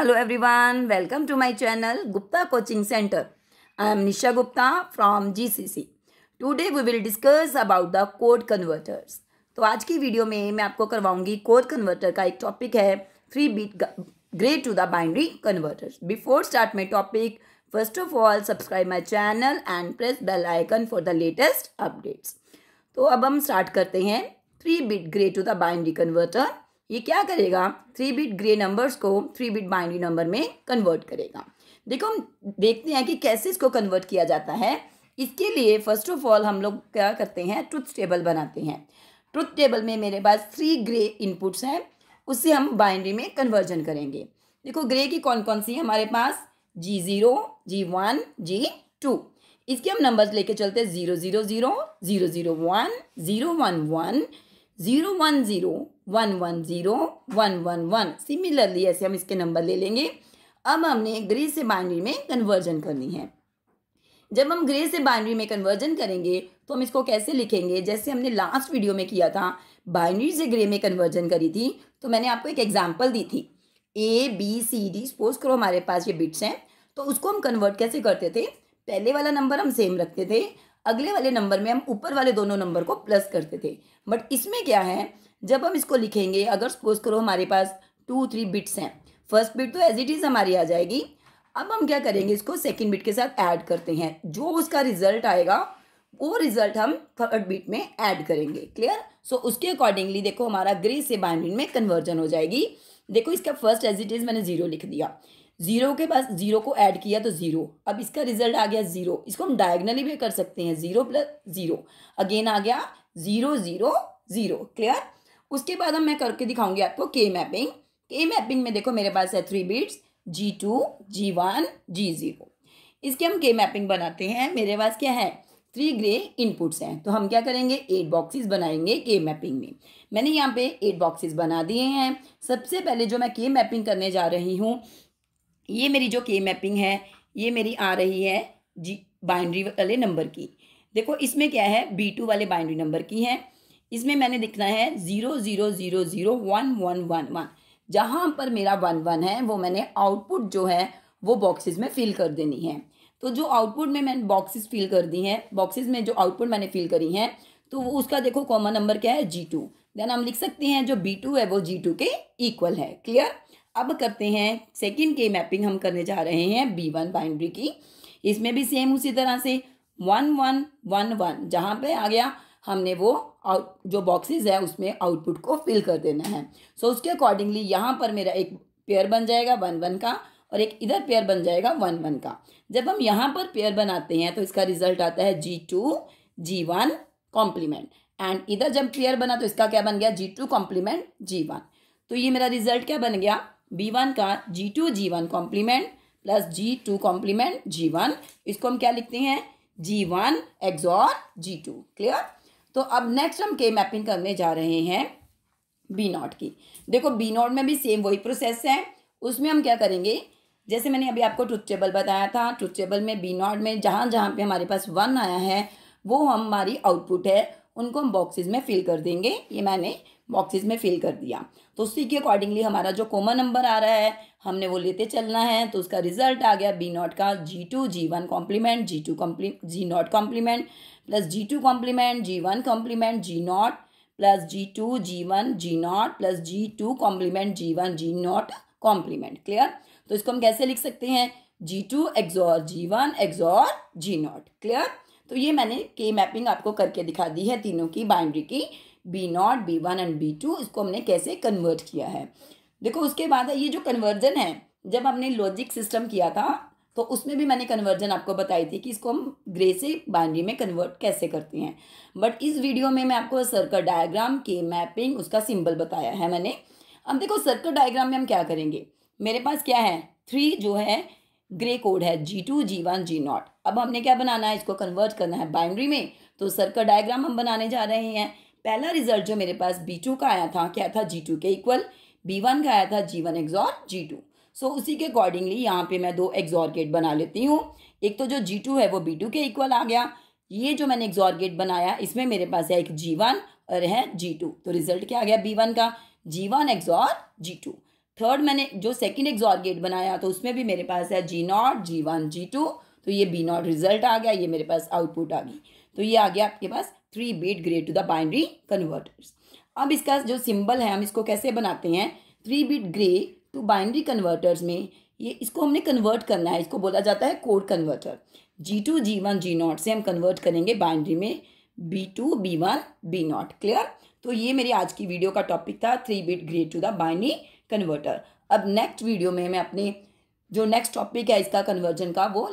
hello everyone welcome to my channel Gupta coaching centre I am Nisha Gupta from GCC today we will discuss about the code converters तो आज की video में मैं आपको करवाऊंगी code converter का एक टॉपिक है three bit gray to the binary converters before start my topic first of all subscribe my channel and press bell icon for the latest updates तो अब हम स्टार्ट करते हैं three bit gray to the binary converter ये क्या करेगा three bit gray numbers को three bit binary number में कन्वर्ट करेगा देखो हम देखते हैं कि कैसे इसको कन्वर्ट किया जाता है इसके लिए फर्स्ट ऑफ ऑल हम लोग क्या करते हैं ट्रुथ टेबल बनाते हैं ट्रुथ टेबल में मेरे पास थ्री ग्रे इनपुट्स हैं उससे हम बाइनरी में कन्वर्जन करेंगे देखो ग्रे की कौन कौन सी है हमारे पास G zero G one G two इसके हम नंबर्स लेके चलते हैं zero zero zero zero zero one zero one one zero one zero one one zero one one one similarly ऐसे हम इसके नंबर ले लेंगे अब हमने ग्रे से बाइनरी में कन्वर्जन करनी है जब हम ग्रे से बाइनरी में कन्वर्जन करेंगे तो हम इसको कैसे लिखेंगे जैसे हमने लास्ट वीडियो में किया था बाइनरी से ग्रे में कन्वर्जन करी थी तो मैंने आपको एक एग्जाम्पल दी थी A B C D suppose करो हमारे पास ये बिट्स हैं तो उसको हम कन्वर्ट कैसे करते थे पहले वाला नंबर हम सेम रखते थे अगले वाले नंबर में हम ऊपर वाले दोनों नंबर को प्लस करते थे बट इसमें क्या है जब हम इसको लिखेंगे अगर सपोज करो हमारे पास टू थ्री बिट्स हैं फर्स्ट बिट तो एज इट इज़ हमारी आ जाएगी अब हम क्या करेंगे इसको सेकेंड बिट के साथ ऐड करते हैं जो उसका रिजल्ट आएगा वो रिजल्ट हम थर्ड बिट में ऐड करेंगे क्लियर सो so, उसके अकॉर्डिंगली देखो हमारा ग्रे से बाइंडिंग में कन्वर्जन हो जाएगी देखो इसका फर्स्ट एज इट इज़ मैंने जीरो लिख दिया जीरो के पास जीरो को ऐड किया तो जीरो अब इसका रिजल्ट आ गया जीरो इसको हम डायगनली भी कर सकते हैं जीरो प्लस जीरो अगेन आ गया जीरो जीरो जीरो क्लियर उसके बाद हम मैं करके दिखाऊंगी आपको के मैपिंग के मैपिंग में देखो मेरे पास है three bits G two G one G zero इसके हम के मैपिंग बनाते हैं मेरे पास क्या है थ्री ग्रे इनपुट्स हैं तो हम क्या करेंगे एट बॉक्सेस बनाएंगे के मैपिंग में मैंने यहाँ पे एट बॉक्सेस बना दिए हैं सबसे पहले जो मैं के मैपिंग करने जा रही हूँ ये मेरी जो के मैपिंग है ये मेरी आ रही है जी बाइंड्री वाले नंबर की देखो इसमें क्या है बी टू वाले बाइंड्री नंबर की है इसमें मैंने लिखना है zero zero zero zero one one one one जहाँ पर मेरा वन वन है वो मैंने आउटपुट जो है वो बॉक्सेस में फिल कर देनी है तो जो आउटपुट में मैंने बॉक्सेस फिल कर दी हैं बॉक्सेस में जो आउटपुट मैंने फिल करी हैं तो वो उसका देखो कॉमन नंबर क्या है जी टू देन हम लिख सकते हैं जो बी टू है वो जी टू के इक्वल है क्लियर अब करते हैं सेकेंड के मैपिंग हम करने जा रहे हैं बी वन बाइंड्री की इसमें भी सेम उसी तरह से वन वन वन वन जहाँ पे आ गया हमने वो आउट जो बॉक्सेस है उसमें आउटपुट को फिल कर देना है सो so, उसके अकॉर्डिंगली यहाँ पर मेरा एक पेयर बन जाएगा वन वन का और एक इधर पेयर बन जाएगा वन वन का जब हम यहाँ पर पेयर बनाते हैं तो इसका रिजल्ट आता है G two G one complement and इधर जब पेयर बना तो इसका क्या बन गया G two complement G one तो ये मेरा रिजल्ट क्या बन गया बी वन का G two G one complement plus G two complement G one इसको हम क्या लिखते हैं G one XOR G two clear तो अब नेक्स्ट हम के मैपिंग करने जा रहे हैं बी नॉट की देखो बी नॉट में भी सेम वही प्रोसेस है उसमें हम क्या करेंगे जैसे मैंने अभी आपको ट्रुथ टेबल बताया था ट्रुथ टेबल में बी नॉट में जहाँ जहाँ पे हमारे पास वन आया है वो हमारी आउटपुट है उनको हम बॉक्सेस में फिल कर देंगे ये मैंने बॉक्सेज में फिल कर दिया तो उसी के अकॉर्डिंगली हमारा जो कॉमन नंबर आ रहा है हमने वो लेते चलना है तो उसका रिजल्ट आ गया बी नॉट का G two G one complement G two complement G naught complement plus G two complement G one complement G naught plus G two G one G naught plus G two complement G one G naught complement clear तो इसको हम कैसे लिख सकते हैं G two XOR G one XOR G naught clear तो ये मैंने के मैपिंग आपको करके दिखा दी है तीनों की बाइंड्री की B naught B one and B two इसको हमने कैसे कन्वर्ट किया है देखो उसके बाद ये जो कन्वर्जन है जब हमने लॉजिक सिस्टम किया था तो उसमें भी मैंने कन्वर्जन आपको बताई थी कि इसको हम ग्रे से बाइनरी में कन्वर्ट कैसे करते हैं बट इस वीडियो में मैं आपको सर्कल डायग्राम के मैपिंग उसका सिंबल बताया है मैंने अब देखो सर्कल डायग्राम में हम क्या करेंगे मेरे पास क्या है थ्री जो है ग्रे कोड है G two G one G naught अब हमने क्या बनाना है इसको कन्वर्ट करना है बाइंड्री में तो सर्कल डायग्राम हम बनाने जा रहे हैं पहला रिजल्ट जो मेरे पास बी टू का आया था क्या था जी टू के इक्वल बी वन का आया था G one XOR G two so उसी के अकॉर्डिंगली यहाँ पे मैं दो एक्सॉर गेट बना लेती हूँ एक तो जो जी टू है वो बी टू के इक्वल आ गया ये जो मैंने एक्सॉर गेट बनाया इसमें मेरे पास है एक जी वन और है जी टू तो रिजल्ट क्या आ गया बी वन का G one XOR G two third मैंने जो सेकेंड एक्सॉर गेट बनाया तो उसमें भी मेरे पास है G naught G one G two तो ये बी नॉट रिजल्ट आ गया ये मेरे पास आउटपुट आ गई तो ये आ गया आपके पास three bit gray to the binary converters अब इसका जो सिंबल है हम इसको कैसे बनाते हैं three bit gray to binary converters में ये इसको हमने कन्वर्ट करना है इसको बोला जाता है code converter G two G one G naught से हम कन्वर्ट करेंगे बाइनरी में B two B one B naught clear तो ये मेरी आज की वीडियो का टॉपिक था three bit gray to the binary converter अब नेक्स्ट वीडियो में मैं अपने जो नेक्स्ट टॉपिक है इसका कन्वर्जन का वो